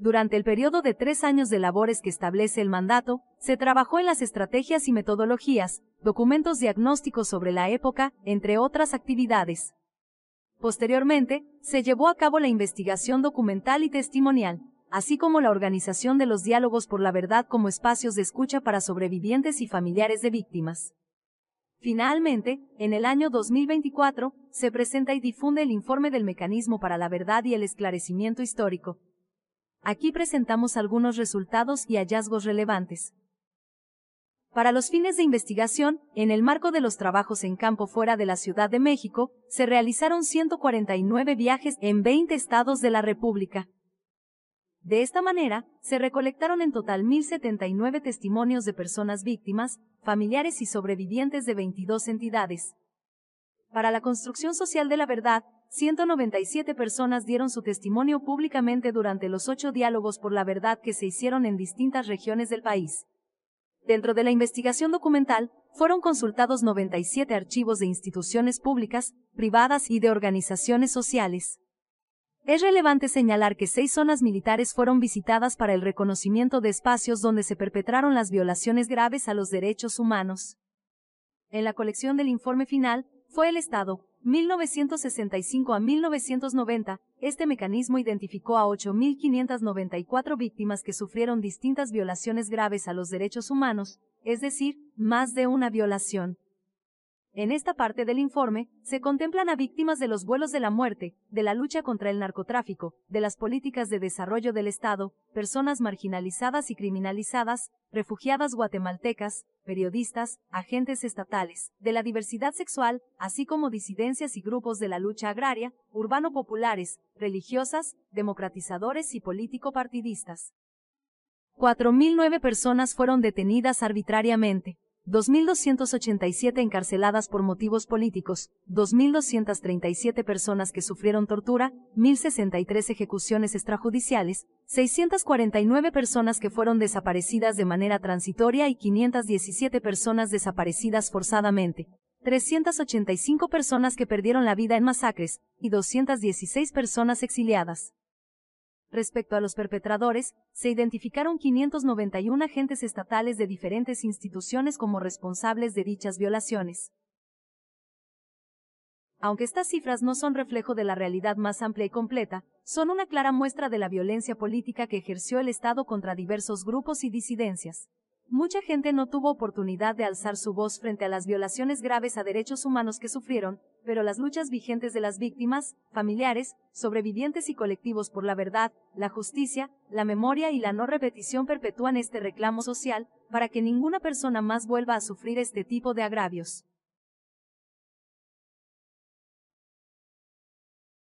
Durante el periodo de tres años de labores que establece el mandato, se trabajó en las estrategias y metodologías, documentos diagnósticos sobre la época, entre otras actividades. Posteriormente, se llevó a cabo la investigación documental y testimonial, así como la organización de los diálogos por la verdad como espacios de escucha para sobrevivientes y familiares de víctimas. Finalmente, en el año 2024, se presenta y difunde el informe del Mecanismo para la Verdad y el Esclarecimiento Histórico, Aquí presentamos algunos resultados y hallazgos relevantes. Para los fines de investigación, en el marco de los trabajos en campo fuera de la Ciudad de México, se realizaron 149 viajes en 20 estados de la República. De esta manera, se recolectaron en total 1.079 testimonios de personas víctimas, familiares y sobrevivientes de 22 entidades. Para la construcción social de la verdad, 197 personas dieron su testimonio públicamente durante los ocho diálogos por la verdad que se hicieron en distintas regiones del país. Dentro de la investigación documental, fueron consultados 97 archivos de instituciones públicas, privadas y de organizaciones sociales. Es relevante señalar que seis zonas militares fueron visitadas para el reconocimiento de espacios donde se perpetraron las violaciones graves a los derechos humanos. En la colección del informe final, fue el Estado, 1965 a 1990, este mecanismo identificó a 8.594 víctimas que sufrieron distintas violaciones graves a los derechos humanos, es decir, más de una violación, en esta parte del informe, se contemplan a víctimas de los vuelos de la muerte, de la lucha contra el narcotráfico, de las políticas de desarrollo del Estado, personas marginalizadas y criminalizadas, refugiadas guatemaltecas, periodistas, agentes estatales, de la diversidad sexual, así como disidencias y grupos de la lucha agraria, urbano-populares, religiosas, democratizadores y político-partidistas. 4.009 personas fueron detenidas arbitrariamente. 2.287 encarceladas por motivos políticos, 2.237 personas que sufrieron tortura, 1.063 ejecuciones extrajudiciales, 649 personas que fueron desaparecidas de manera transitoria y 517 personas desaparecidas forzadamente, 385 personas que perdieron la vida en masacres, y 216 personas exiliadas. Respecto a los perpetradores, se identificaron 591 agentes estatales de diferentes instituciones como responsables de dichas violaciones. Aunque estas cifras no son reflejo de la realidad más amplia y completa, son una clara muestra de la violencia política que ejerció el Estado contra diversos grupos y disidencias. Mucha gente no tuvo oportunidad de alzar su voz frente a las violaciones graves a derechos humanos que sufrieron, pero las luchas vigentes de las víctimas, familiares, sobrevivientes y colectivos por la verdad, la justicia, la memoria y la no repetición perpetúan este reclamo social, para que ninguna persona más vuelva a sufrir este tipo de agravios.